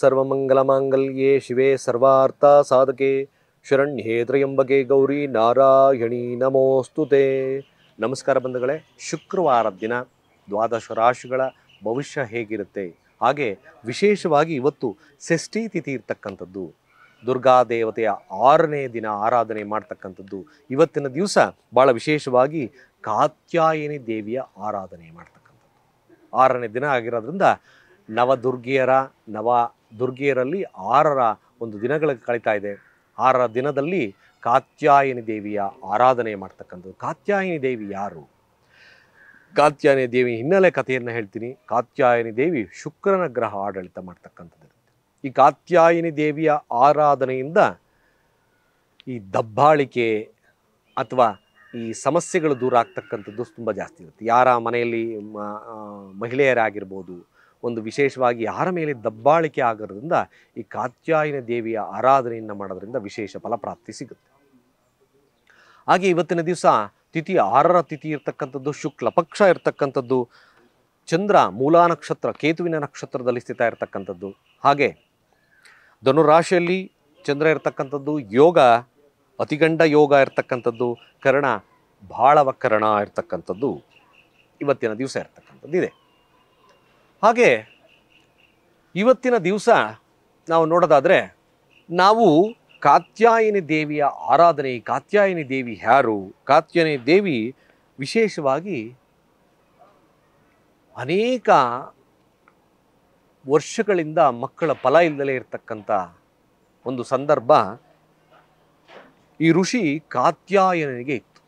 ಸರ್ವಮಂಗಲಮಾಂಗಲ್ಯೆ ಶಿವೇ ಸರ್ವಾರ್ಥ ಸಾಧಕೆ ಶರಣ್ಯೇ ತ್ರಯಂಬಕೆ ಗೌರಿ ನಾರಾಯಣಿ ನಮೋಸ್ತುತೆ ನಮಸ್ಕಾರ ಬಂಧುಗಳೇ ಶುಕ್ರವಾರದ ದಿನ ದ್ವಾದಶ ರಾಶಿಗಳ ಭವಿಷ್ಯ ಹೇಗಿರುತ್ತೆ ಹಾಗೆ ವಿಶೇಷವಾಗಿ ಇವತ್ತು ಷಷ್ಠಿ ತಿಥಿ ಇರ್ತಕ್ಕಂಥದ್ದು ದುರ್ಗಾದೇವತೆಯ ಆರನೇ ದಿನ ಆರಾಧನೆ ಮಾಡ್ತಕ್ಕಂಥದ್ದು ಇವತ್ತಿನ ದಿವಸ ಭಾಳ ವಿಶೇಷವಾಗಿ ಕಾತ್ಯಾಯಿನಿ ದೇವಿಯ ಆರಾಧನೆ ಮಾಡ್ತಕ್ಕಂಥದ್ದು ಆರನೇ ದಿನ ಆಗಿರೋದ್ರಿಂದ ನವದುರ್ಗಿಯರ ನವ ದುರ್ಗೆಯರಲ್ಲಿ ಆರರ ಒಂದು ದಿನಗಳ ಕಳೀತಾ ಇದೆ ಆರರ ದಿನದಲ್ಲಿ ಕಾತ್ಯಾಯನಿ ದೇವಿಯ ಆರಾಧನೆ ಮಾಡ್ತಕ್ಕಂಥದ್ದು ಕಾತ್ಯಾಯನಿ ದೇವಿ ಯಾರು ಕಾತ್ಯಾಯನಿ ದೇವಿ ಹಿನ್ನೆಲೆ ಕಥೆಯನ್ನು ಹೇಳ್ತೀನಿ ಕಾತ್ಯಾಯನಿ ದೇವಿ ಶುಕ್ರನ ಗ್ರಹ ಆಡಳಿತ ಮಾಡ್ತಕ್ಕಂಥದ್ದು ಈ ಕಾತ್ಯಾಯಿನಿ ದೇವಿಯ ಆರಾಧನೆಯಿಂದ ಈ ದಬ್ಬಾಳಿಕೆ ಅಥವಾ ಈ ಸಮಸ್ಯೆಗಳು ದೂರ ಆಗ್ತಕ್ಕಂಥದ್ದು ತುಂಬ ಜಾಸ್ತಿ ಇರುತ್ತೆ ಯಾರ ಮನೆಯಲ್ಲಿ ಮಹಿಳೆಯರಾಗಿರ್ಬೋದು ಒಂದು ವಿಶೇಷವಾಗಿ ಯಾರ ಮೇಲೆ ದಬ್ಬಾಳಿಕೆ ಆಗೋದ್ರಿಂದ ಈ ಕಾತ್ಯಾಯನ ದೇವಿಯ ಆರಾಧನೆಯನ್ನು ಮಾಡೋದ್ರಿಂದ ವಿಶೇಷ ಫಲಪ್ರಾಪ್ತಿ ಸಿಗುತ್ತೆ ಹಾಗೆ ಇವತ್ತಿನ ದಿವಸ ತಿಥಿ ಆರರ ತಿಥಿ ಇರತಕ್ಕಂಥದ್ದು ಶುಕ್ಲ ಪಕ್ಷ ಇರ್ತಕ್ಕಂಥದ್ದು ಚಂದ್ರ ಮೂಲಾ ನಕ್ಷತ್ರ ಕೇತುವಿನ ನಕ್ಷತ್ರದಲ್ಲಿ ಸ್ಥಿತ ಇರತಕ್ಕಂಥದ್ದು ಹಾಗೆ ಧನುರಾಶಿಯಲ್ಲಿ ಚಂದ್ರ ಇರತಕ್ಕಂಥದ್ದು ಯೋಗ ಅತಿಗಂಡ ಯೋಗ ಇರತಕ್ಕಂಥದ್ದು ಕರ್ಣ ಭಾಳವ ಕರ್ಣ ಇರತಕ್ಕಂಥದ್ದು ಇವತ್ತಿನ ದಿವಸ ಇರತಕ್ಕಂಥದ್ದು ಇದೆ ಹಾಗೆ ಇವತ್ತಿನ ದಿವಸ ನಾವು ನೋಡೋದಾದರೆ ನಾವು ಕಾತ್ಯಾಯಿನಿ ದೇವಿಯ ಆರಾಧನೆ ಕಾತ್ಯಾಯಿನಿ ದೇವಿ ಯಾರು ಕಾತ್ಯಾಯಿನಿ ದೇವಿ ವಿಶೇಷವಾಗಿ ಅನೇಕ ವರ್ಷಗಳಿಂದ ಮಕ್ಕಳ ಫಲ ಇಲ್ಲದಲೇ ಇರತಕ್ಕಂಥ ಒಂದು ಸಂದರ್ಭ ಈ ಋಷಿ ಕಾತ್ಯಾಯನಿಗೆ ಇತ್ತು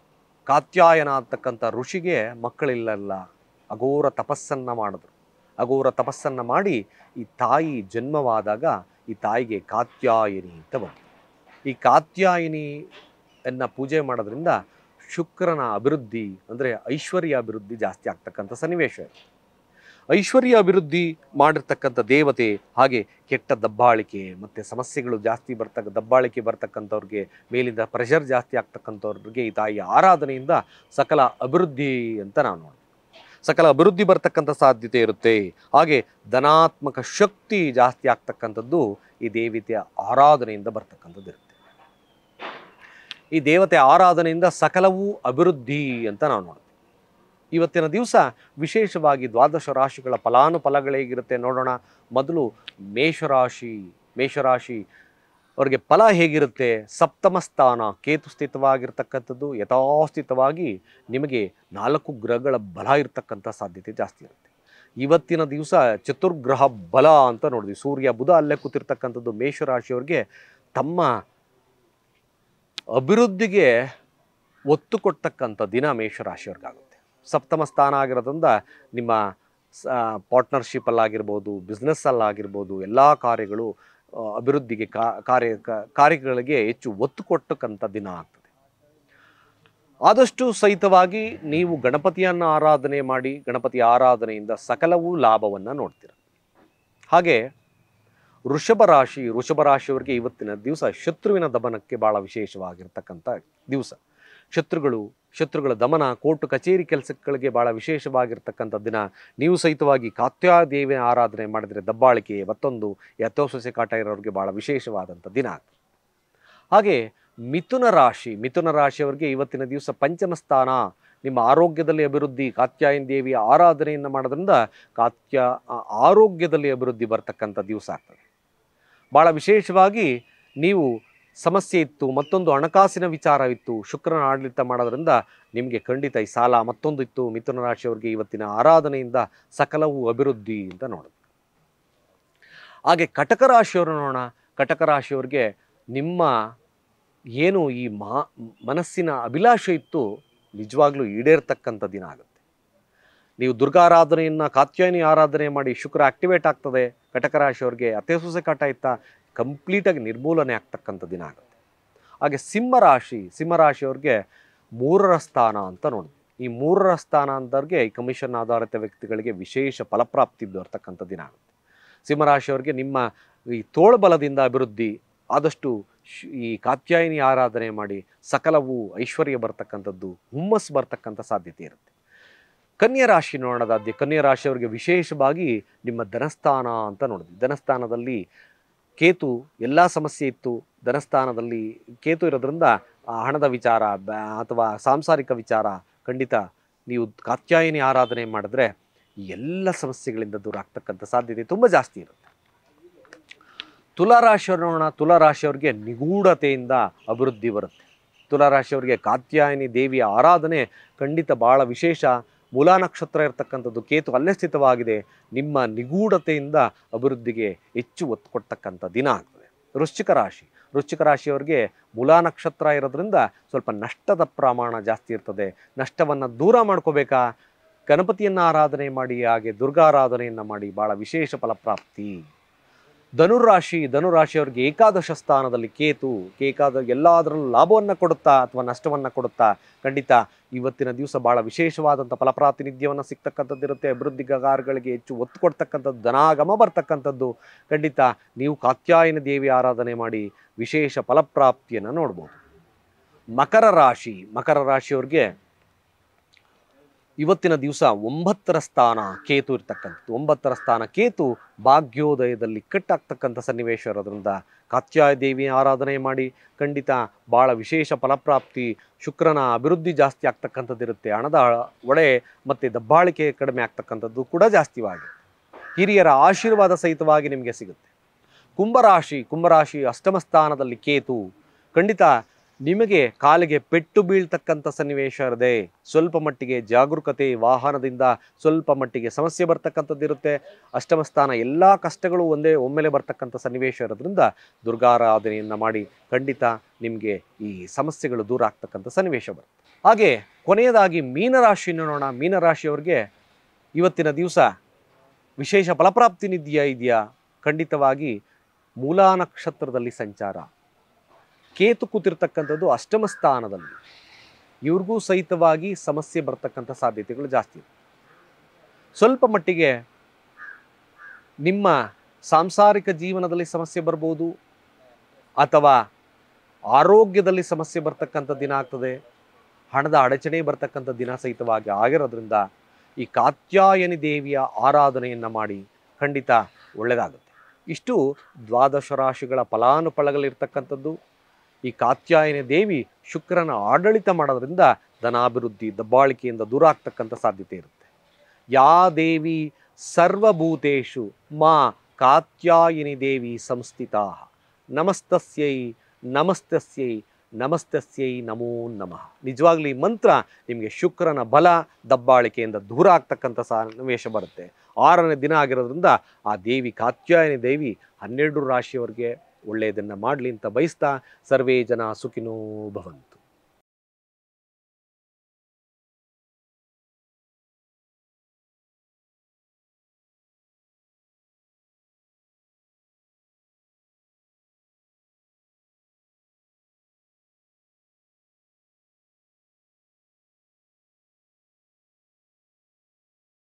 ಕಾತ್ಯಾಯನ ಅಂತಕ್ಕಂಥ ಋಷಿಗೆ ಮಕ್ಕಳಿಲ್ಲಲ್ಲ ಅಘೋರ ತಪಸ್ಸನ್ನು ಮಾಡಿದ್ರು ಅಘೋರ ತಪಸ್ಸನ್ನು ಮಾಡಿ ಈ ತಾಯಿ ಜನ್ಮವಾದಾಗ ಈ ತಾಯಿಗೆ ಕಾತ್ಯಾಯಿನಿ ಅಂತ ಬಂತು ಈ ಕಾತ್ಯಾಯಿನಿ ಅನ್ನ ಪೂಜೆ ಮಾಡೋದ್ರಿಂದ ಶುಕ್ರನ ಅಭಿವೃದ್ಧಿ ಅಂದರೆ ಐಶ್ವರ್ಯ ಅಭಿವೃದ್ಧಿ ಜಾಸ್ತಿ ಆಗ್ತಕ್ಕಂಥ ಸನ್ನಿವೇಶ ಐಶ್ವರ್ಯ ಅಭಿವೃದ್ಧಿ ಮಾಡಿರ್ತಕ್ಕಂಥ ದೇವತೆ ಹಾಗೆ ಕೆಟ್ಟ ದಬ್ಬಾಳಿಕೆ ಮತ್ತು ಸಮಸ್ಯೆಗಳು ಜಾಸ್ತಿ ಬರ್ತಕ್ಕ ದಬ್ಬಾಳಿಕೆ ಬರ್ತಕ್ಕಂಥವ್ರಿಗೆ ಮೇಲಿಂದ ಪ್ರೆಷರ್ ಜಾಸ್ತಿ ಆಗ್ತಕ್ಕಂಥವ್ರಿಗೆ ಈ ತಾಯಿಯ ಆರಾಧನೆಯಿಂದ ಸಕಲ ಅಭಿವೃದ್ಧಿ ಅಂತ ನಾವು ನೋಡ್ತೀವಿ ಸಕಲ ಅಭಿವೃದ್ಧಿ ಬರ್ತಕ್ಕಂಥ ಸಾಧ್ಯತೆ ಇರುತ್ತೆ ಹಾಗೆ ಧನಾತ್ಮಕ ಶಕ್ತಿ ಜಾಸ್ತಿ ಆಗ್ತಕ್ಕಂಥದ್ದು ಈ ದೇವತೆಯ ಆರಾಧನೆಯಿಂದ ಬರ್ತಕ್ಕಂಥದ್ದು ಇರುತ್ತೆ ಈ ದೇವತೆ ಆರಾಧನೆಯಿಂದ ಸಕಲವೂ ಅಭಿವೃದ್ಧಿ ಅಂತ ನಾವು ನೋಡ್ತೀವಿ ಇವತ್ತಿನ ದಿವಸ ವಿಶೇಷವಾಗಿ ದ್ವಾದಶ ರಾಶಿಗಳ ಫಲಾನುಫಲಗಳೇಗಿರುತ್ತೆ ನೋಡೋಣ ಮೊದಲು ಮೇಷರಾಶಿ ಮೇಷರಾಶಿ ಅವರಿಗೆ ಫಲ ಹೇಗಿರುತ್ತೆ ಸಪ್ತಮ ಸ್ಥಾನ ಕೇತು ಸ್ಥಿತವಾಗಿರ್ತಕ್ಕಂಥದ್ದು ಯಥಾಸ್ಥಿತವಾಗಿ ನಿಮಗೆ ನಾಲ್ಕು ಗ್ರಹಗಳ ಬಲ ಇರತಕ್ಕಂಥ ಸಾಧ್ಯತೆ ಜಾಸ್ತಿ ಇರುತ್ತೆ ಇವತ್ತಿನ ದಿವಸ ಚತುರ್ಗ್ರಹ ಬಲ ಅಂತ ನೋಡಿದ್ವಿ ಸೂರ್ಯ ಬುಧ ಅಲ್ಲೇ ಕೂತಿರ್ತಕ್ಕಂಥದ್ದು ಮೇಷರಾಶಿಯವ್ರಿಗೆ ತಮ್ಮ ಅಭಿವೃದ್ಧಿಗೆ ಒತ್ತು ಕೊಡ್ತಕ್ಕಂಥ ದಿನ ಮೇಷರಾಶಿಯವ್ರಿಗಾಗುತ್ತೆ ಸಪ್ತಮ ಸ್ಥಾನ ಆಗಿರೋದ್ರಿಂದ ನಿಮ್ಮ ಪಾರ್ಟ್ನರ್ಶಿಪ್ಪಲ್ಲಾಗಿರ್ಬೋದು ಬಿಸ್ನೆಸ್ಸಲ್ಲಾಗಿರ್ಬೋದು ಎಲ್ಲ ಕಾರ್ಯಗಳು ಅಭಿವೃದ್ಧಿಗೆ ಕಾರ್ಯ ಕಾರ್ಯಗಳಿಗೆ ಹೆಚ್ಚು ಒತ್ತು ಕೊಟ್ಟಕ್ಕಂಥ ದಿನ ಆಗ್ತದೆ ಆದಷ್ಟು ಸಹಿತವಾಗಿ ನೀವು ಗಣಪತಿಯನ್ನು ಆರಾಧನೆ ಮಾಡಿ ಗಣಪತಿ ಆರಾಧನೆಯಿಂದ ಸಕಲವೂ ಲಾಭವನ್ನು ನೋಡ್ತೀರ ಹಾಗೆ ವೃಷಭ ರಾಶಿ ವೃಷಭ ರಾಶಿಯವರಿಗೆ ಇವತ್ತಿನ ದಿವಸ ಶತ್ರುವಿನ ದಮನಕ್ಕೆ ಭಾಳ ವಿಶೇಷವಾಗಿರ್ತಕ್ಕಂಥ ದಿವಸ ಶತ್ರುಗಳು ಶತ್ರುಗಳ ದಮನ ಕೋರ್ಟ್ ಕಚೇರಿ ಕೆಲಸಗಳಿಗೆ ಭಾಳ ವಿಶೇಷವಾಗಿರ್ತಕ್ಕಂಥ ದಿನ ನೀವು ಸಹಿತವಾಗಿ ಕಾತ್ಯಾದೇವಿನ ಆರಾಧನೆ ಮಾಡಿದರೆ ದಬ್ಬಾಳಿಕೆ ಮತ್ತೊಂದು ಯಥೋಸಸೆ ಕಾಟ ಇರೋರಿಗೆ ಭಾಳ ವಿಶೇಷವಾದಂಥ ದಿನ ಹಾಗೆ ಮಿಥುನ ರಾಶಿ ಮಿಥುನ ರಾಶಿಯವರಿಗೆ ಇವತ್ತಿನ ದಿವಸ ಪಂಚಮ ಸ್ಥಾನ ನಿಮ್ಮ ಆರೋಗ್ಯದಲ್ಲಿ ಅಭಿವೃದ್ಧಿ ಕಾತ್ಯಾಯನ ದೇವಿಯ ಆರಾಧನೆಯನ್ನು ಮಾಡೋದ್ರಿಂದ ಕಾತ್ಯ ಆರೋಗ್ಯದಲ್ಲಿ ಅಭಿವೃದ್ಧಿ ಬರ್ತಕ್ಕಂಥ ದಿವಸ ಆಗ್ತದೆ ಭಾಳ ವಿಶೇಷವಾಗಿ ನೀವು ಸಮಸ್ಯೆ ಇತ್ತು ಮತ್ತೊಂದು ಹಣಕಾಸಿನ ವಿಚಾರ ಇತ್ತು ಶುಕ್ರನ ಆಡಳಿತ ಮಾಡೋದ್ರಿಂದ ನಿಮಗೆ ಖಂಡಿತ ಈ ಸಾಲ ಮತ್ತೊಂದು ಇತ್ತು ಮಿಥುನ ರಾಶಿಯವರಿಗೆ ಇವತ್ತಿನ ಆರಾಧನೆಯಿಂದ ಸಕಲವು ಅಭಿವೃದ್ಧಿ ಅಂತ ನೋಡೋದು ಹಾಗೆ ಕಟಕ ರಾಶಿಯವರು ನೋಡೋಣ ಕಟಕ ರಾಶಿಯವರಿಗೆ ನಿಮ್ಮ ಏನು ಈ ಮಾ ಮನಸ್ಸಿನ ಅಭಿಲಾಷೆ ಇತ್ತು ನಿಜವಾಗ್ಲೂ ಈಡೇರ್ತಕ್ಕಂಥ ದಿನ ಆಗುತ್ತೆ ನೀವು ದುರ್ಗಾರಾಧನೆಯನ್ನು ಕಾತ್ಯಾಯನಿ ಆರಾಧನೆ ಮಾಡಿ ಶುಕ್ರ ಆಕ್ಟಿವೇಟ್ ಆಗ್ತದೆ ಕಟಕ ರಾಶಿಯವ್ರಿಗೆ ಅತ್ತೆ ಸೂಸೆ ಕಾಟ ಇತ್ತ ಕಂಪ್ಲೀಟಾಗಿ ನಿರ್ಮೂಲನೆ ಆಗ್ತಕ್ಕಂಥ ದಿನ ಆಗುತ್ತೆ ಹಾಗೆ ಸಿಂಹರಾಶಿ ಸಿಂಹರಾಶಿಯವ್ರಿಗೆ ಮೂರರ ಸ್ಥಾನ ಅಂತ ನೋಡಿದ್ವಿ ಈ ಮೂರರ ಸ್ಥಾನ ಅಂತವ್ರಿಗೆ ಈ ಕಮಿಷನ್ ಆಧಾರಿತ ವ್ಯಕ್ತಿಗಳಿಗೆ ವಿಶೇಷ ಫಲಪ್ರಾಪ್ತಿ ಬರ್ತಕ್ಕಂಥ ದಿನ ಆಗುತ್ತೆ ಸಿಂಹರಾಶಿಯವ್ರಿಗೆ ನಿಮ್ಮ ಈ ತೋಳ್ಬಲದಿಂದ ಅಭಿವೃದ್ಧಿ ಆದಷ್ಟು ಈ ಕಾತ್ಯಾಯಿನಿ ಆರಾಧನೆ ಮಾಡಿ ಸಕಲವು ಐಶ್ವರ್ಯ ಬರ್ತಕ್ಕಂಥದ್ದು ಹುಮ್ಮಸ್ಸು ಬರ್ತಕ್ಕಂಥ ಸಾಧ್ಯತೆ ಇರುತ್ತೆ ಕನ್ಯಾ ರಾಶಿ ನೋಡೋದಾದ್ಯ ಕನ್ಯಾ ರಾಶಿಯವರಿಗೆ ವಿಶೇಷವಾಗಿ ನಿಮ್ಮ ಧನಸ್ಥಾನ ಅಂತ ನೋಡಿದ್ವಿ ಧನಸ್ಥಾನದಲ್ಲಿ ಕೇತು ಎಲ್ಲ ಸಮಸ್ಯೆ ಇತ್ತು ಧನಸ್ಥಾನದಲ್ಲಿ ಕೇತು ಇರೋದ್ರಿಂದ ಹಣದ ವಿಚಾರ ಅಥವಾ ಸಾಂಸಾರಿಕ ವಿಚಾರ ಖಂಡಿತ ನೀವು ಕಾತ್ಯಾಯಿನಿ ಆರಾಧನೆ ಮಾಡಿದ್ರೆ ಎಲ್ಲ ಸಮಸ್ಯೆಗಳಿಂದ ದೂರ ಆಗ್ತಕ್ಕಂಥ ಸಾಧ್ಯತೆ ತುಂಬ ಜಾಸ್ತಿ ಇರುತ್ತೆ ತುಲಾರಾಶಿಯವ್ರು ನೋಡೋಣ ತುಲಾರಾಶಿಯವ್ರಿಗೆ ನಿಗೂಢತೆಯಿಂದ ಅಭಿವೃದ್ಧಿ ಬರುತ್ತೆ ತುಲಾರಾಶಿಯವ್ರಿಗೆ ಕಾತ್ಯಾಯಿನಿ ದೇವಿಯ ಆರಾಧನೆ ಖಂಡಿತ ಭಾಳ ವಿಶೇಷ ಮೂಲಾ ನಕ್ಷತ್ರ ಇರತಕ್ಕಂಥದ್ದು ಕೇತು ಅಲ್ಲೇ ಸ್ಥಿತವಾಗಿದೆ ನಿಮ್ಮ ನಿಗೂಢತೆಯಿಂದ ಅಭಿವೃದ್ಧಿಗೆ ಹೆಚ್ಚು ಒತ್ತು ಕೊಡ್ತಕ್ಕಂಥ ದಿನ ಆಗ್ತದೆ ವೃಶ್ಚಿಕ ರಾಶಿ ವೃಶ್ಚಿಕ ರಾಶಿಯವರಿಗೆ ಮೂಲಾ ನಕ್ಷತ್ರ ಇರೋದ್ರಿಂದ ಸ್ವಲ್ಪ ನಷ್ಟದ ಪ್ರಮಾಣ ಜಾಸ್ತಿ ಇರ್ತದೆ ನಷ್ಟವನ್ನು ದೂರ ಮಾಡ್ಕೋಬೇಕಾ ಗಣಪತಿಯನ್ನು ಆರಾಧನೆ ಮಾಡಿ ಹಾಗೆ ದುರ್ಗಾರಾಧನೆಯನ್ನು ಮಾಡಿ ಭಾಳ ವಿಶೇಷ ಫಲಪ್ರಾಪ್ತಿ ಧನುರಾಶಿ ಧನುರಾಶಿಯವ್ರಿಗೆ ಏಕಾದಶ ಸ್ಥಾನದಲ್ಲಿ ಕೇತು ಕೇಕಾದ ಎಲ್ಲಾದರಲ್ಲೂ ಲಾಭವನ್ನು ಕೊಡುತ್ತಾ ಅಥವಾ ನಷ್ಟವನ್ನು ಕೊಡುತ್ತಾ ಖಂಡಿತ ಇವತ್ತಿನ ದಿವಸ ಭಾಳ ವಿಶೇಷವಾದಂಥ ಫಲಪ್ರಾತಿನಿಧ್ಯವನ್ನು ಸಿಗ್ತಕ್ಕಂಥದ್ದಿರುತ್ತೆ ಅಭಿವೃದ್ಧಿಗಾರಗಳಿಗೆ ಹೆಚ್ಚು ಒತ್ತು ಕೊಡ್ತಕ್ಕಂಥದ್ದು ಧನಾಗಮ ಬರ್ತಕ್ಕಂಥದ್ದು ಖಂಡಿತ ನೀವು ಕಾತ್ಯಾಯನ ದೇವಿ ಆರಾಧನೆ ಮಾಡಿ ವಿಶೇಷ ಫಲಪ್ರಾಪ್ತಿಯನ್ನು ನೋಡ್ಬೋದು ಮಕರ ರಾಶಿ ಮಕರ ರಾಶಿಯವ್ರಿಗೆ ಇವತ್ತಿನ ದಿವಸ ಒಂಬತ್ತರ ಸ್ಥಾನ ಕೇತು ಇರ್ತಕ್ಕಂಥದ್ದು ಒಂಬತ್ತರ ಸ್ಥಾನ ಕೇತು ಭಾಗ್ಯೋದಯದಲ್ಲಿ ಕಟ್ಟಾಗ್ತಕ್ಕಂಥ ಸನ್ನಿವೇಶ ಇರೋದ್ರಿಂದ ಕಾತ್ಯಾಯ ದೇವಿಯ ಆರಾಧನೆ ಮಾಡಿ ಖಂಡಿತ ಭಾಳ ವಿಶೇಷ ಫಲಪ್ರಾಪ್ತಿ ಶುಕ್ರನ ಅಭಿವೃದ್ಧಿ ಜಾಸ್ತಿ ಆಗ್ತಕ್ಕಂಥದ್ದಿರುತ್ತೆ ಇರುತ್ತೆ ಹಣದ ಒಡೆ ಮತ್ತು ದಬ್ಬಾಳಿಕೆ ಕಡಿಮೆ ಆಗ್ತಕ್ಕಂಥದ್ದು ಕೂಡ ಜಾಸ್ತಿವಾಗಿ ಹಿರಿಯರ ಆಶೀರ್ವಾದ ಸಹಿತವಾಗಿ ನಿಮಗೆ ಸಿಗುತ್ತೆ ಕುಂಭರಾಶಿ ಕುಂಭರಾಶಿ ಅಷ್ಟಮ ಸ್ಥಾನದಲ್ಲಿ ಕೇತು ಖಂಡಿತ ನಿಮಗೆ ಕಾಲಿಗೆ ಪೆಟ್ಟು ಬೀಳ್ತಕ್ಕಂಥ ಸನ್ನಿವೇಶ ಇರದೆ ಸ್ವಲ್ಪ ಮಟ್ಟಿಗೆ ಜಾಗರೂಕತೆ ವಾಹನದಿಂದ ಸ್ವಲ್ಪ ಮಟ್ಟಿಗೆ ಸಮಸ್ಯೆ ಬರ್ತಕ್ಕಂಥದ್ದು ಇರುತ್ತೆ ಅಷ್ಟಮಸ್ಥಾನ ಎಲ್ಲ ಕಷ್ಟಗಳು ಒಂದೇ ಒಮ್ಮೆಲೆ ಬರ್ತಕ್ಕಂಥ ಸನ್ನಿವೇಶ ಇರೋದ್ರಿಂದ ದುರ್ಗಾರಾಧನೆಯನ್ನು ಮಾಡಿ ಖಂಡಿತ ನಿಮಗೆ ಈ ಸಮಸ್ಯೆಗಳು ದೂರ ಆಗ್ತಕ್ಕಂಥ ಸನ್ನಿವೇಶ ಬರುತ್ತೆ ಹಾಗೆ ಕೊನೆಯದಾಗಿ ಮೀನರಾಶಿಯನ್ನು ನೋಡೋಣ ಮೀನರಾಶಿಯವ್ರಿಗೆ ಇವತ್ತಿನ ದಿವಸ ವಿಶೇಷ ಫಲಪ್ರಾಪ್ತಿ ಇದೆಯಾ ಖಂಡಿತವಾಗಿ ಮೂಲಾ ನಕ್ಷತ್ರದಲ್ಲಿ ಸಂಚಾರ ಕೇತು ಕೂತಿರ್ತಕ್ಕಂಥದ್ದು ಅಷ್ಟಮ ಸ್ಥಾನದಲ್ಲಿ ಇವ್ರಿಗೂ ಸಹಿತವಾಗಿ ಸಮಸ್ಯೆ ಬರ್ತಕ್ಕಂಥ ಸಾಧ್ಯತೆಗಳು ಜಾಸ್ತಿ ಇದೆ ಸ್ವಲ್ಪ ಮಟ್ಟಿಗೆ ನಿಮ್ಮ ಸಾಂಸಾರಿಕ ಜೀವನದಲ್ಲಿ ಸಮಸ್ಯೆ ಬರ್ಬೋದು ಅಥವಾ ಆರೋಗ್ಯದಲ್ಲಿ ಸಮಸ್ಯೆ ಬರ್ತಕ್ಕಂಥ ದಿನ ಆಗ್ತದೆ ಹಣದ ಅಡಚಣೆ ಬರ್ತಕ್ಕಂಥ ದಿನ ಸಹಿತವಾಗಿ ಆಗಿರೋದ್ರಿಂದ ಈ ಕಾತ್ಯಾಯನಿ ದೇವಿಯ ಆರಾಧನೆಯನ್ನು ಮಾಡಿ ಖಂಡಿತ ಒಳ್ಳೆಯದಾಗುತ್ತೆ ಇಷ್ಟು ದ್ವಾದಶ ರಾಶಿಗಳ ಫಲಾನುಫಲಗಳಿರ್ತಕ್ಕಂಥದ್ದು ಈ ಕಾತ್ಯಾಯನ ದೇವಿ ಶುಕ್ರನ ಆಡಳಿತ ಮಾಡೋದ್ರಿಂದ ಧನಾಭಿವೃದ್ಧಿ ದಬ್ಬಾಳಿಕೆಯಿಂದ ದೂರ ಆಗ್ತಕ್ಕಂಥ ಸಾಧ್ಯತೆ ಇರುತ್ತೆ ಯಾ ದೇವಿ ಸರ್ವಭೂತೇಶು ಮಾ ಕಾತ್ಯಾಯಿನಿ ದೇವಿ ಸಂಸ್ಥಿತಾ ನಮಸ್ತಸ್ಯೈ ನಮಸ್ತಸ್ಯೈ ನಮಸ್ತಸ್ಯೈ ನಮೋ ನಮಃ ನಿಜವಾಗ್ಲಿ ಈ ಮಂತ್ರ ನಿಮಗೆ ಶುಕ್ರನ ಬಲ ದಬ್ಬಾಳಿಕೆಯಿಂದ ದೂರ ಆಗ್ತಕ್ಕಂಥ ಸನ್ನಿವೇಶ ಬರುತ್ತೆ ಆರನೇ ದಿನ ಆಗಿರೋದ್ರಿಂದ ಆ ದೇವಿ ಕಾತ್ಯಾಯನಿ ದೇವಿ ಹನ್ನೆರಡು ರಾಶಿಯವರಿಗೆ ಒಳ್ಳೆಯದನ್ನು ಮಾಡಲಿ ಅಂತ ಬಯಸ್ತಾ ಸರ್ವೇ ಜನ ಸುಖಿನೋ ಭವಂತು